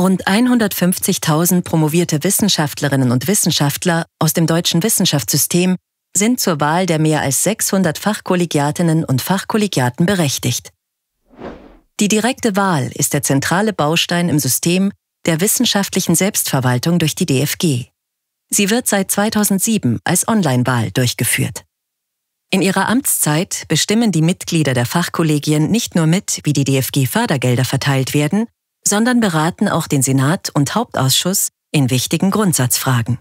rund 150.000 promovierte Wissenschaftlerinnen und Wissenschaftler aus dem deutschen Wissenschaftssystem sind zur Wahl der mehr als 600 Fachkollegiatinnen und Fachkollegiaten berechtigt. Die direkte Wahl ist der zentrale Baustein im System der wissenschaftlichen Selbstverwaltung durch die DFG. Sie wird seit 2007 als Online-Wahl durchgeführt. In ihrer Amtszeit bestimmen die Mitglieder der Fachkollegien nicht nur mit, wie die DFG-Fördergelder verteilt werden, sondern beraten auch den Senat und Hauptausschuss in wichtigen Grundsatzfragen.